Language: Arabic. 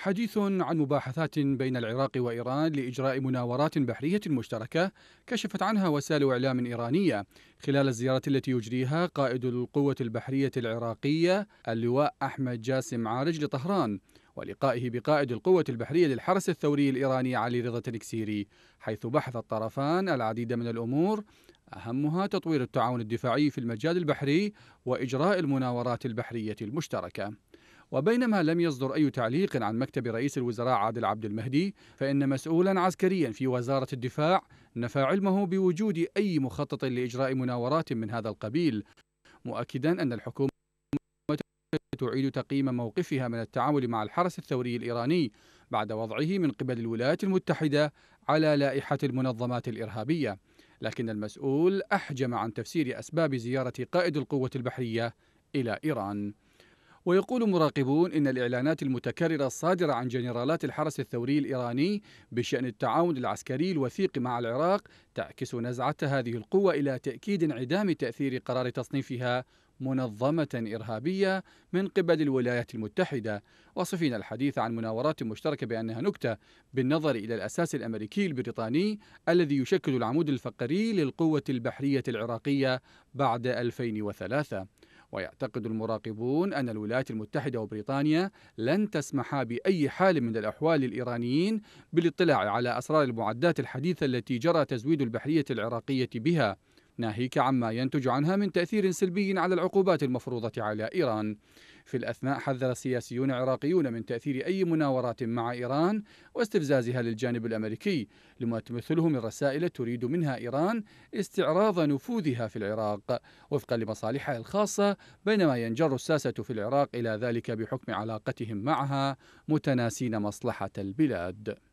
حديث عن مباحثات بين العراق وإيران لإجراء مناورات بحرية مشتركة كشفت عنها وسائل إعلام إيرانية خلال الزيارة التي يجريها قائد القوة البحرية العراقية اللواء أحمد جاسم عارج لطهران ولقائه بقائد القوة البحرية للحرس الثوري الإيراني علي رضا الكسيري حيث بحث الطرفان العديد من الأمور أهمها تطوير التعاون الدفاعي في المجال البحري وإجراء المناورات البحرية المشتركة وبينما لم يصدر أي تعليق عن مكتب رئيس الوزراء عادل عبد المهدي فإن مسؤولا عسكريا في وزارة الدفاع نفى علمه بوجود أي مخطط لإجراء مناورات من هذا القبيل مؤكدا أن الحكومة تعيد تقييم موقفها من التعامل مع الحرس الثوري الإيراني بعد وضعه من قبل الولايات المتحدة على لائحة المنظمات الإرهابية لكن المسؤول أحجم عن تفسير أسباب زيارة قائد القوة البحرية إلى إيران ويقول مراقبون إن الإعلانات المتكررة الصادرة عن جنرالات الحرس الثوري الإيراني بشأن التعاون العسكري الوثيق مع العراق تعكس نزعة هذه القوة إلى تأكيد انعدام تأثير قرار تصنيفها منظمة إرهابية من قبل الولايات المتحدة وصفين الحديث عن مناورات مشتركة بأنها نكتة بالنظر إلى الأساس الأمريكي البريطاني الذي يشكل العمود الفقري للقوة البحرية العراقية بعد 2003 ويعتقد المراقبون أن الولايات المتحدة وبريطانيا لن تسمحا بأي حال من الأحوال للإيرانيين بالاطلاع على أسرار المعدات الحديثة التي جرى تزويد البحرية العراقية بها ناهيك عما ينتج عنها من تأثير سلبي على العقوبات المفروضة على إيران في الأثناء حذر سياسيون عراقيون من تأثير أي مناورات مع إيران واستفزازها للجانب الأمريكي لما تمثله من رسائل تريد منها إيران استعراض نفوذها في العراق وفقا لمصالحها الخاصة بينما ينجر الساسة في العراق إلى ذلك بحكم علاقتهم معها متناسين مصلحة البلاد